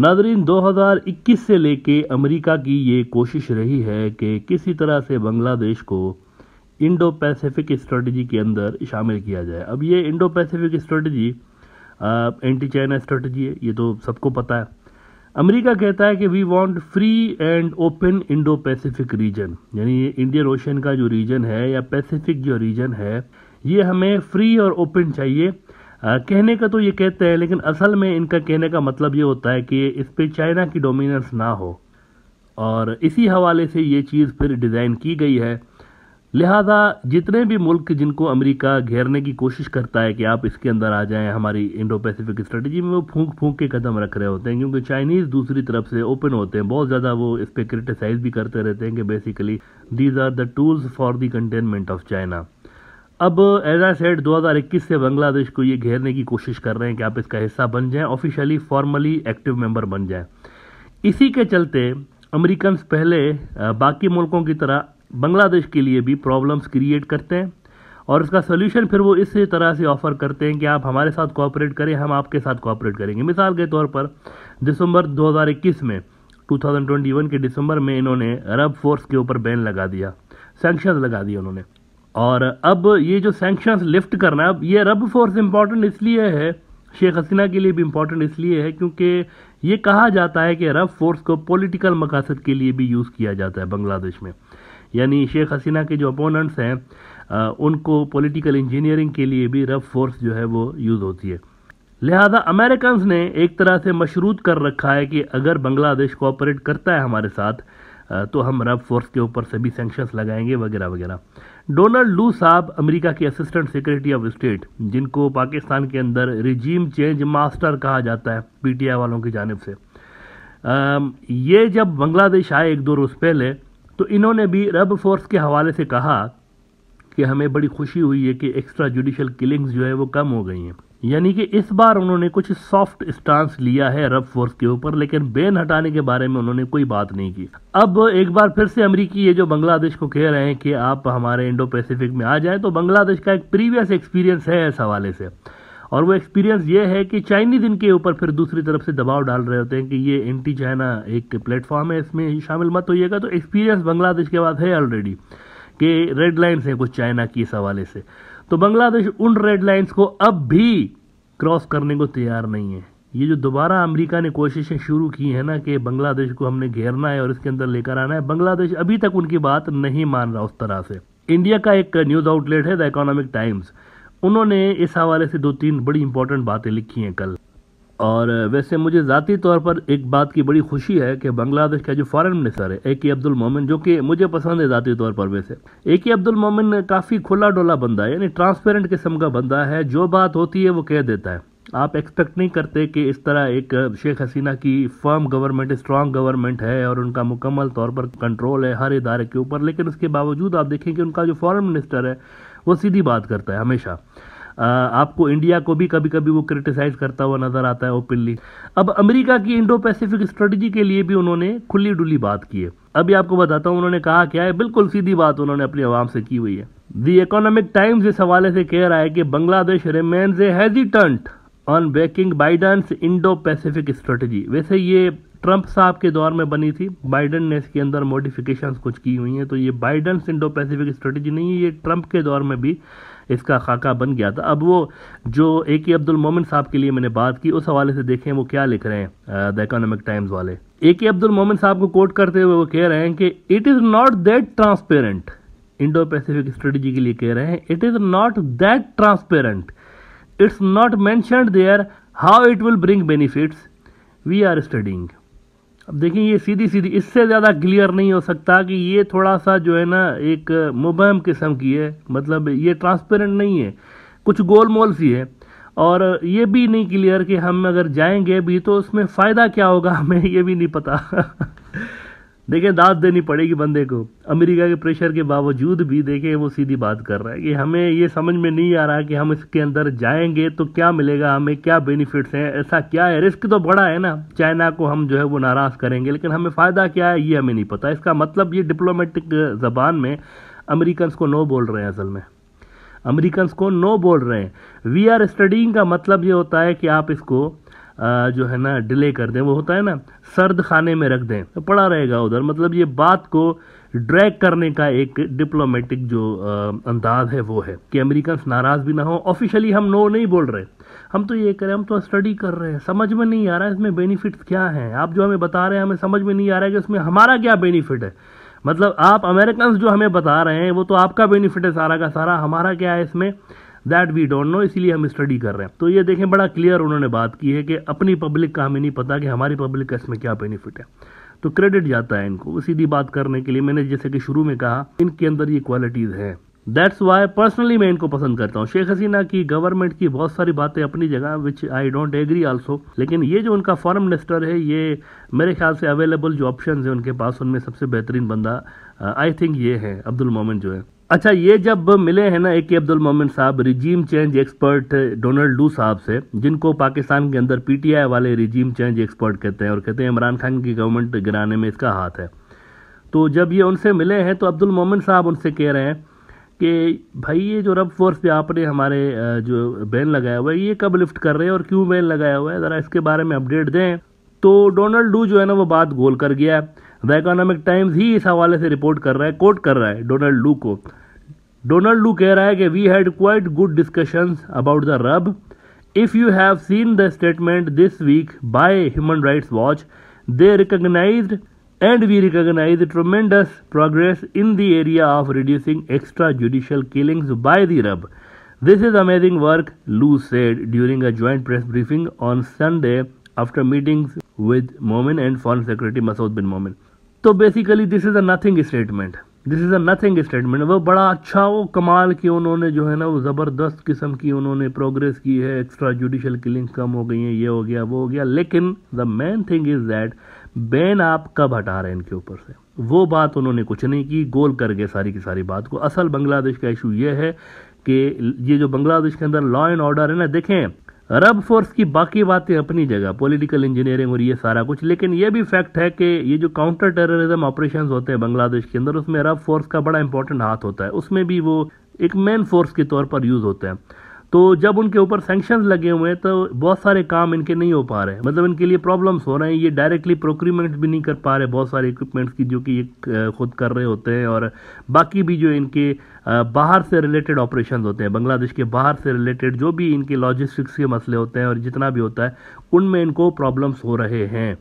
नाजरीन 2021 से लेके अमेरिका की ये कोशिश रही है कि किसी तरह से बांग्लादेश को इंडो पैसिफिक स्ट्रेटजी के अंदर शामिल किया जाए अब ये Indo Pacific strategy anti China strategy है ये तो सबको पता है अमेरिका कहता है कि we want free and open Indo Pacific region यानी इंडियन ओशन का जो रीजन है या पैसिफिक जो रीजन है ये हमें फ्री और ओपन चाहिए आ, कहने का तो ये कहते हैं लेकिन असल में इनका कहने का मतलब ये होता है कि इस पर चाइना की डोमिनेंस ना हो और इसी हवाले से ये चीज़ फिर डिज़ाइन की गई है लिहाजा जितने भी मुल्क जिनको अमेरिका घेरने की कोशिश करता है कि आप इसके अंदर आ जाएं हमारी इंडो पैसिफिक स्ट्रेटजी में वो फूंक फूंक के कदम रख रहे होते हैं क्योंकि चाइनीज़ दूसरी तरफ से ओपन होते हैं बहुत ज़्यादा वो इस पर क्रिटिसाइज़ भी करते रहते हैं कि basically these are the tools for the containment of China अब एज आ सेट 2021 से बांग्लादेश को ये घेरने की कोशिश कर रहे हैं कि आप इसका हिस्सा बन जाएं ऑफिशियली फॉर्मली एक्टिव मेंबर बन जाएं इसी के चलते अमेरिकन पहले बाकी मुल्कों की तरह बांग्लादेश के लिए भी प्रॉब्लम्स क्रिएट करते हैं और उसका सोल्यूशन फिर वो इस तरह से ऑफ़र करते हैं कि आप हमारे साथ कोऑपरेट करें हम आपके साथ कोऑपरेट करेंगे मिसाल के तौर पर दिसंबर 2021 में 2021 के दिसंबर में इन्होंने अरब फोर्स के ऊपर बैन लगा दिया सेंक्शन लगा दिया उन्होंने और अब ये जो सैंक्शंस लिफ्ट करना है अब ये रब फोर्स इम्पॉर्टेंट इसलिए है शेख हसीना के लिए भी इम्पॉर्टेंट इसलिए है क्योंकि ये कहा जाता है कि रब फोर्स को पॉलिटिकल मकासद के लिए भी यूज़ किया जाता है बांग्लादेश में यानी शेख हसीना के जो अपोनेंट्स हैं उनको पॉलिटिकल इंजीनियरिंग के लिए भी रब फोर्स जो है वो यूज़ होती है लिहाजा अमेरिकन ने एक तरह से मशरूत कर रखा है कि अगर बांग्लादेश कोऑपरेट करता है हमारे साथ तो हम रब फोर्स के ऊपर सभी सेंक्शंस लगाएंगे वगैरह वगैरह डोनाल्ड लू साहब अमेरिका के असिस्टेंट सेक्रेटरी ऑफ स्टेट जिनको पाकिस्तान के अंदर रिजीम चेंज मास्टर कहा जाता है पी वालों की जानब से ये जब बांग्लादेश आए एक दो रोज़ पहले तो इन्होंने भी रब फोर्स के हवाले से कहा कि हमें बड़ी खुशी हुई है कि एक्स्ट्रा जुडिशल किलिंग्स जो है वो कम हो गई हैं यानी कि इस बार उन्होंने कुछ सॉफ्ट स्टांस लिया है रफ फोर्स के ऊपर लेकिन बैन हटाने के बारे में उन्होंने कोई बात नहीं की अब एक बार फिर से अमरीकी ये जो बांग्लादेश को कह रहे हैं कि आप हमारे इंडो पैसिफिक में आ जाएं तो बांग्लादेश का एक प्रीवियस एक्सपीरियंस है इस हवाले से और वो एक्सपीरियंस ये है कि चाइनीज इनके ऊपर फिर दूसरी तरफ से दबाव डाल रहे होते हैं कि ये एंटी चाइना एक प्लेटफॉर्म है इसमें शामिल मत होइएगा तो एक्सपीरियंस बांग्लादेश के बाद है ऑलरेडी कि रेड लाइन्स हैं कुछ चाइना की इस हवाले से तो बांग्लादेश उन रेड लाइंस को अब भी क्रॉस करने को तैयार नहीं है ये जो दोबारा अमेरिका ने कोशिशें शुरू की है ना कि बांग्लादेश को हमने घेरना है और इसके अंदर लेकर आना है बांग्लादेश अभी तक उनकी बात नहीं मान रहा उस तरह से इंडिया का एक न्यूज़ आउटलेट है द इकोनॉमिक टाइम्स उन्होंने इस हवाले से दो तीन बड़ी इंपॉर्टेंट बातें लिखी हैं कल और वैसे मुझे ज़ाती तौर पर एक बात की बड़ी खुशी है कि बांग्लादेश का जो फॉरेन मिनिस्टर है ए के अब्दुल मोमिन जो कि मुझे पसंद है ज़ाती तौर पर वैसे ए के अब्दुल मोमिन काफ़ी खुला डोला बंदा है यानी ट्रांसपेरेंट किस्म का बंदा है जो बात होती है वो कह देता है आप एक्सपेक्ट नहीं करते कि इस तरह एक शेख हसीना की फर्म गवर्नमेंट स्ट्रांग गवर्नमेंट है और उनका मुकम्मल तौर पर कंट्रोल है हर इदारे के ऊपर लेकिन उसके बावजूद आप देखें कि उनका जो फॉरेन मिनिस्टर है वो सीधी बात करता है हमेशा आपको इंडिया को भी कभी कभी वो क्रिटिसाइज करता हुआ नजर आता है ओपनली अब अमेरिका की इंडो पैसिफिक स्ट्रेटजी के लिए भी उन्होंने खुली डुली बात की है अभी आपको बताता हूँ उन्होंने कहा क्या है बिल्कुल सीधी बात उन्होंने अपनी आवाम से की हुई है दी इकोनॉमिक टाइम्स इस हवाले से कह रहा है कि Bangladesh remains a hesitant on backing Biden's Indo Pacific strategy वैसे ये ट्रंप साहब के दौर में बनी थी बाइडन ने इसके अंदर मॉडिफिकेशन कुछ की हुई हैं तो ये बाइडन इंडो पैसिफिक स्ट्रेटेजी नहीं है ये ट्रंप के दौर में भी इसका खाका बन गया था अब वो जो ए के अब्दुल मोमिन साहब के लिए मैंने बात की उस हवाले से देखें वो क्या लिख रहे हैं द इकोनॉमिक टाइम्स वाले ए के अब्दुल मोमिन साहब को कोट करते हुए वो कह रहे हैं कि it is not that transparent Indo Pacific strategy के लिए कह रहे हैं it is not that transparent it's not mentioned there how it will bring benefits we are studying अब देखिए ये सीधी सीधी इससे ज़्यादा क्लियर नहीं हो सकता कि ये थोड़ा सा जो है ना एक मुबहम किस्म की है मतलब ये ट्रांसपेरेंट नहीं है कुछ गोल मोल सी है और ये भी नहीं क्लियर कि हम अगर जाएंगे भी तो उसमें फ़ायदा क्या होगा हमें ये भी नहीं पता देखें दाद देनी पड़ेगी बंदे को अमेरिका के प्रेशर के बावजूद भी देखें वो सीधी बात कर रहा है कि हमें ये समझ में नहीं आ रहा कि हम इसके अंदर जाएंगे तो क्या मिलेगा हमें क्या बेनिफिट्स हैं ऐसा क्या है रिस्क तो बड़ा है ना चाइना को हम जो है वो नाराज़ करेंगे लेकिन हमें फ़ायदा क्या है ये हमें नहीं पता इसका मतलब ये डिप्लोमेटिक ज़बान में अमेरिकन को नो बोल रहे हैं असल में अमरीकन को नो बोल रहे हैं वी आर स्टडिंग का मतलब ये होता है कि आप इसको जो है ना डिले कर दें वो होता है ना सर्द खाने में रख दें तो पड़ा रहेगा उधर मतलब ये बात को ड्रैग करने का एक डिप्लोमेटिक जो अंदाज है वो है कि अमेरिकन नाराज़ भी ना हो ऑफिशियली हम नो नहीं बोल रहे हम तो ये करें हम तो स्टडी कर रहे हैं समझ में नहीं आ रहा है इसमें बेनिफिट्स क्या हैं आप जो हमें बता रहे हैं हमें समझ में नहीं आ रहा है कि इसमें हमारा क्या बेनिफिट है मतलब आप अमेरिकन जो हमें बता रहे हैं वो तो आपका बेनिफिट है सारा का सारा हमारा क्या है इसमें दैट वी डोंट नो इसलिए हम स्टडी कर रहे हैं तो ये देखें बड़ा क्लियर उन्होंने बात की है कि अपनी पब्लिक का हमें नहीं पता कि हमारी पब्लिक का इसमें क्या बेनिफिट है तो क्रेडिट जाता है इनको सीधी बात करने के लिए मैंने जैसे कि शुरू में कहा इनके अंदर ये क्वालिटीज़ हैं दैट्स वाई पर्सनली मैं इनको पसंद करता हूँ शेख हसीना की गवर्नमेंट की बहुत सारी बातें अपनी जगह which I don't agree also लेकिन ये जो उनका फॉरन मिनिस्टर है ये मेरे ख्याल से अवेलेबल जो ऑप्शन है उनके पास उनमें सबसे बेहतरीन बंदा आई uh, थिंक ये है अब्दुल मोमिन जो है अच्छा ये जब मिले हैं ना ए के अब्दुल मोमिन साहब regime change expert Donald Lu साहब से जिनको पाकिस्तान के अंदर पीटीआई वाले रिजीम चेंज एक्सपर्ट कहते हैं और कहते हैं इमरान खान की गवर्नमेंट गिराने में इसका हाथ है तो जब ये उनसे मिले हैं तो अब्दुल मोमिन साहब उनसे कह रहे हैं कि भाई ये जो रब फोर्स पे आपने हमारे जो बैन लगाया हुआ है ये कब लिफ्ट कर रहे हैं और क्यों बैन लगाया हुआ है ज़रा इसके बारे में अपडेट दें तो डोनाल्ड डू जो है ना वो बात गोल कर गया है द इकोनॉमिक टाइम्स ही इस हवाले से रिपोर्ट कर रहा है कोट कर रहा है डोनाल्ड लू को डोनाल्ड लू कह रहा है कि we had quite good discussion about the RAB if you have seen the statement this week by Human Right Watch they recognise and we recognise tremendous progress in the area of reducing extra judicial killings by the RAB this is amazing work Lu said during a joint press briefing on Sunday after meetings with Momen and foreign secretary Masud Bin Momen तो basically this is a nothing statement this is a nothing statement वो बड़ा अच्छा वो कमाल की उन्होंने जो है ना वो ज़बरदस्त किस्म की उन्होंने प्रोग्रेस की है एक्स्ट्रा जुडिशल किलिंग कम हो गई हैं ये हो गया वो हो गया लेकिन the main thing is that ban आप कब हटा रहे हैं इनके ऊपर से वो बात उन्होंने कुछ नहीं की गोल कर गए सारी की सारी बात को असल बांग्लादेश का इशू ये है कि ये जो बांग्लादेश के अंदर लॉ एंड ऑर्डर है ना देखें अरब फोर्स की बाकी बातें अपनी जगह पॉलिटिकल इंजीनियरिंग और ये सारा कुछ लेकिन ये भी फैक्ट है कि ये जो काउंटर टेररिज्म ऑपरेशन होते हैं बांग्लादेश के अंदर उसमें अरब फोर्स का बड़ा इंपॉर्टेंट हाथ होता है उसमें भी वो एक मेन फोर्स के तौर पर यूज़ होते हैं तो जब उनके ऊपर सेंक्शन लगे हुए हैं तो बहुत सारे काम इनके नहीं हो पा रहे हैं मतलब इनके लिए प्रॉब्लम्स हो रहे हैं ये डायरेक्टली प्रोक्रीमेंट भी नहीं कर पा रहे बहुत सारे इक्विपमेंट्स की जो कि ये खुद कर रहे होते हैं और बाकी भी जो इनके बाहर से रिलेटेड ऑपरेशन होते हैं बांग्लादेश के बाहर से रिलेटेड जो भी इनके लॉजिस्टिक्स के मसले होते हैं और जितना भी होता है उनमें इनको प्रॉब्लम्स हो रहे हैं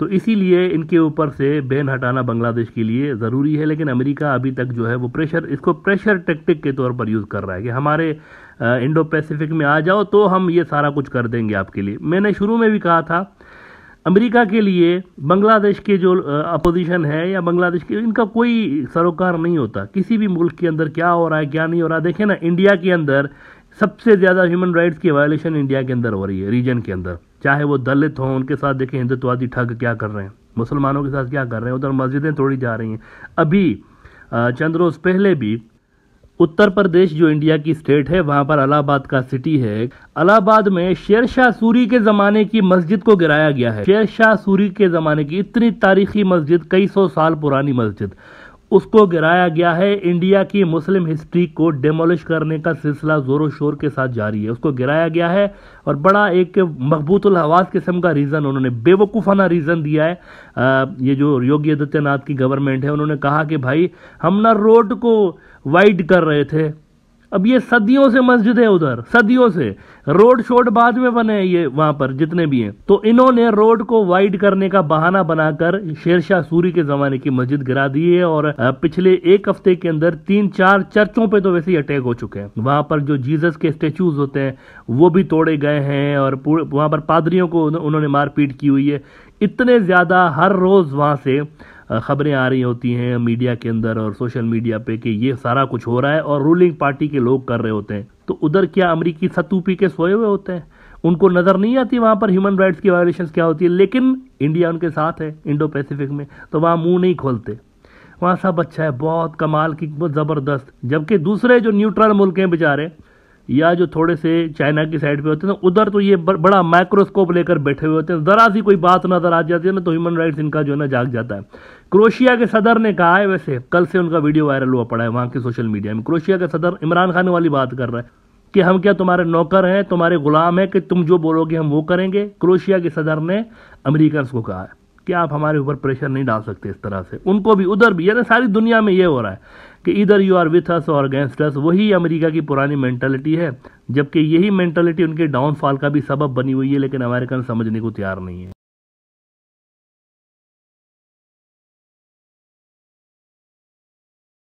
तो इसीलिए इनके ऊपर से बैन हटाना बांग्लादेश के लिए ज़रूरी है लेकिन अमेरिका अभी तक जो है वो प्रेशर इसको प्रेशर टेक्टिक के तौर पर यूज़ कर रहा है कि हमारे इंडो पैसिफिक में आ जाओ तो हम ये सारा कुछ कर देंगे आपके लिए मैंने शुरू में भी कहा था अमेरिका के लिए बांग्लादेश के जो अपोजिशन है या बांग्लादेश के इनका कोई सरोकार नहीं होता किसी भी मुल्क के अंदर क्या हो रहा है क्या नहीं हो रहा है देखें ना इंडिया के अंदर सबसे ज़्यादा ह्यूमन राइट्स की वायलेशन इंडिया के अंदर हो रही है रीजन के अंदर चाहे वो दलित हों उनके साथ देखें हिंदुत्ववादी ठग क्या कर रहे हैं मुसलमानों के साथ क्या कर रहे हैं उधर मस्जिदें तोड़ी जा रही हैं अभी चंद रोज़ पहले भी उत्तर प्रदेश जो इंडिया की स्टेट है वहाँ पर अलाहाबाद का सिटी है अलाहाबाद में शेर शाह सूरी के ज़माने की मस्जिद को गिराया गया है शेर शाह सूरी के ज़माने की इतनी तारीखी मस्जिद कई सौ साल पुरानी मस्जिद उसको गिराया गया है इंडिया की मुस्लिम हिस्ट्री को डेमोलिश करने का सिलसिला जोरों शोर के साथ जारी है उसको गिराया गया है और बड़ा एक मकबूतल हवास किस्म का रीज़न उन्होंने बेवकूफ़ाना रीज़न दिया है आ, ये जो योगी आदित्यनाथ की गवर्नमेंट है उन्होंने कहा कि भाई हम ना रोड को वाइड कर रहे थे अब ये सदियों से मस्जिद है उधर सदियों से रोड शोड बाद में बने हैं ये वहां पर जितने भी हैं तो इन्होंने रोड को वाइड करने का बहाना बनाकर शेरशाह सूरी के जमाने की मस्जिद गिरा दी है और पिछले एक हफ्ते के अंदर तीन चार चर्चों पे तो वैसे ही अटैक हो चुके हैं वहां पर जो जीसस के स्टेचूज होते हैं वो भी तोड़े गए हैं और वहां पर पादरियों को उन्होंने मारपीट की हुई है इतने ज्यादा हर रोज वहां से खबरें आ रही होती हैं मीडिया के अंदर और सोशल मीडिया पे कि ये सारा कुछ हो रहा है और रूलिंग पार्टी के लोग कर रहे होते हैं तो उधर क्या अमरीकी सत्तू पी के सोए हुए होते हैं उनको नज़र नहीं आती वहाँ पर ह्यूमन राइट्स की वायलेशन क्या होती है लेकिन इंडिया उनके साथ है इंडो पैसिफिक में तो वहाँ मुँह नहीं खोलते वहाँ सब अच्छा है बहुत कमाल की बहुत ज़बरदस्त जबकि दूसरे जो न्यूट्रल मुल्क हैं बेचारे या जो थोड़े से चाइना की साइड पे होते हैं तो उधर तो ये बड़ा माइक्रोस्कोप लेकर बैठे हुए होते हैं ज़रा सी कोई बात नज़र आ जाती है ना तो ह्यूमन राइट्स इनका जो है ना जाग जाता है क्रोशिया के सदर ने कहा है वैसे कल से उनका वीडियो वायरल हुआ पड़ा है वहाँ के सोशल मीडिया में क्रोशिया के सदर इमरान खान वाली बात कर रहा है कि हम क्या तुम्हारे नौकर हैं तुम्हारे गुलाम हैं कि तुम जो बोलोगे हम वो करेंगे क्रोशिया के सदर ने अमरीकन को कहा है कि आप हमारे ऊपर प्रेशर नहीं डाल सकते इस तरह से उनको भी उधर भी यानी सारी दुनिया में ये हो रहा है कि इधर यू आर विथ अस और अगेंस्ट अस वही अमेरिका की पुरानी मैंटेलिटी है जबकि यही मैंटेलिटी उनके डाउनफॉल का भी सबब बनी हुई है लेकिन अमेरिकन समझने को तैयार नहीं है